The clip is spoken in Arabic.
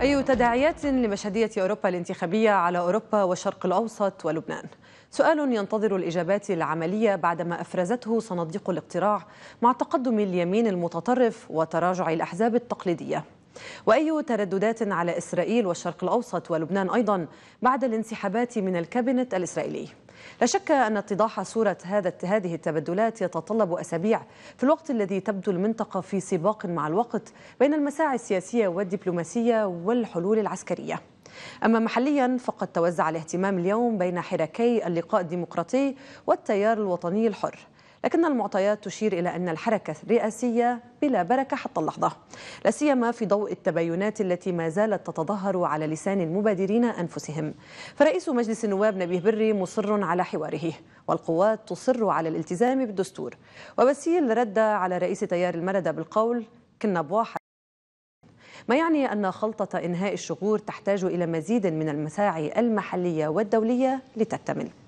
أي تداعيات لمشهدية أوروبا الانتخابية على أوروبا والشرق الأوسط ولبنان؟ سؤال ينتظر الإجابات العملية بعدما أفرزته صناديق الاقتراع مع تقدم اليمين المتطرف وتراجع الأحزاب التقليدية وأي ترددات على إسرائيل والشرق الأوسط ولبنان أيضا بعد الانسحابات من الكابينت الإسرائيلي لا شك أن اتضاح صورة هذا هذه التبدلات يتطلب أسابيع في الوقت الذي تبدو المنطقة في سباق مع الوقت بين المساعي السياسية والدبلوماسية والحلول العسكرية أما محليا فقد توزع الاهتمام اليوم بين حركي اللقاء الديمقراطي والتيار الوطني الحر لكن المعطيات تشير إلى أن الحركة الرئاسية بلا بركة حتى اللحظة لا سيما في ضوء التباينات التي ما زالت تتظاهر على لسان المبادرين أنفسهم فرئيس مجلس النواب نبيه بري مصر على حواره والقوات تصر على الالتزام بالدستور وبسيل رد على رئيس تيار المردة بالقول كنا بواحد ما يعني أن خلطة إنهاء الشغور تحتاج إلى مزيد من المساعي المحلية والدولية لتكتمل